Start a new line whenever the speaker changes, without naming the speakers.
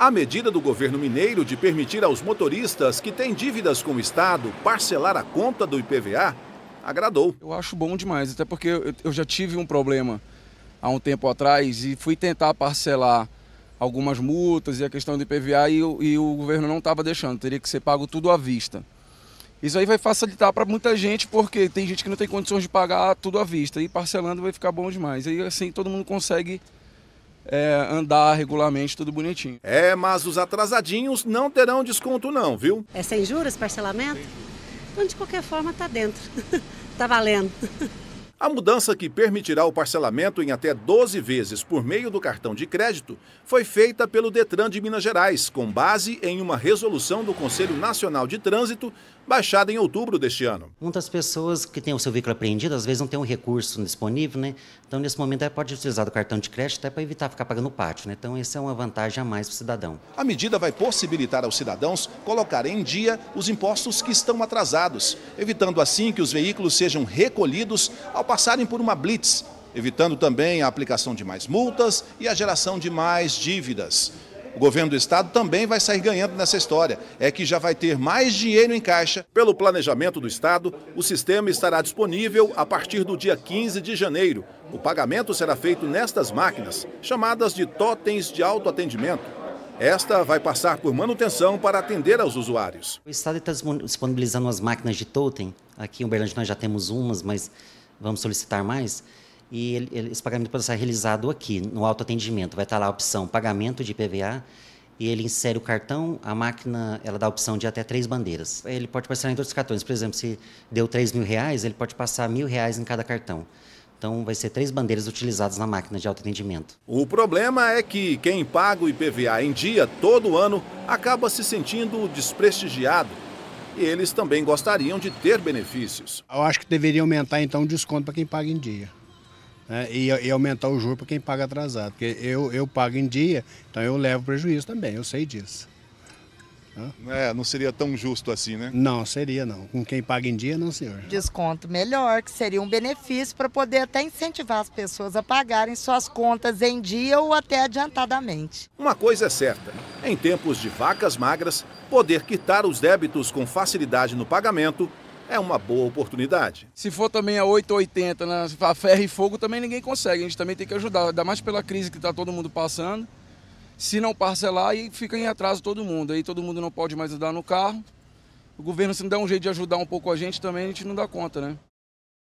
A medida do governo mineiro de permitir aos motoristas que têm dívidas com o Estado parcelar a conta do IPVA agradou. Eu acho bom demais, até porque eu já
tive um problema há um tempo atrás e fui tentar parcelar algumas multas e a questão do IPVA e, e o governo não estava deixando, teria que ser pago tudo à vista. Isso aí vai facilitar para muita gente, porque tem gente que não tem condições de pagar tudo à vista. E parcelando vai ficar bom demais. E assim todo mundo consegue é, andar regularmente, tudo bonitinho.
É, mas os atrasadinhos não terão desconto não, viu?
É sem juros, parcelamento? Então, de qualquer forma, tá dentro. tá valendo.
A mudança que permitirá o parcelamento em até 12 vezes por meio do cartão de crédito foi feita pelo Detran de Minas Gerais, com base em uma resolução do Conselho Nacional de Trânsito, baixada em outubro deste ano.
Muitas pessoas que têm o seu veículo apreendido, às vezes não têm um recurso disponível, né? Então, nesse momento, é, pode utilizar o cartão de crédito até para evitar ficar pagando o pátio, né? Então, essa é uma vantagem a mais para o cidadão.
A medida vai possibilitar aos cidadãos colocar em dia os impostos que estão atrasados, evitando assim que os veículos sejam recolhidos ao passarem por uma blitz, evitando também a aplicação de mais multas e a geração de mais dívidas. O governo do estado também vai sair ganhando nessa história. É que já vai ter mais dinheiro em caixa. Pelo planejamento do estado, o sistema estará disponível a partir do dia 15 de janeiro. O pagamento será feito nestas máquinas, chamadas de totens de autoatendimento. Esta vai passar por manutenção para atender aos usuários.
O estado está disponibilizando as máquinas de totem. Aqui em Uberlândia nós já temos umas, mas vamos solicitar mais. E ele, ele, esse pagamento pode ser realizado aqui, no autoatendimento. Vai estar lá a opção pagamento de IPVA e ele insere o cartão, a máquina ela dá a opção de até três bandeiras. Ele pode parcelar em todos os cartões. Por exemplo, se deu três mil reais, ele pode passar mil reais em cada cartão. Então, vai ser três bandeiras utilizadas na máquina de autoatendimento.
O problema é que quem paga o IPVA em dia, todo ano, acaba se sentindo desprestigiado eles também gostariam de ter benefícios.
Eu acho que deveria aumentar então o desconto para quem paga em dia. Né? E, e, aumentar o juro para quem paga atrasado. Porque eu, eu pago em dia, então eu levo prejuízo também, eu sei disso. É, não seria tão justo assim, né? Não, seria não. Com quem paga em dia, não, senhor.
Desconto melhor, que seria um benefício para poder até incentivar as pessoas a pagarem suas contas em dia ou até adiantadamente. Uma coisa é certa, em tempos de vacas magras, poder quitar os débitos com facilidade no pagamento é uma boa oportunidade.
Se for também a 880, né, a ferro e fogo também ninguém consegue, a gente também tem que ajudar, ainda mais pela crise que está todo mundo passando. Se não parcelar, e fica em atraso todo mundo, aí todo mundo não pode mais andar no carro. O governo, se não der um jeito de ajudar um pouco a gente, também a gente não dá conta, né?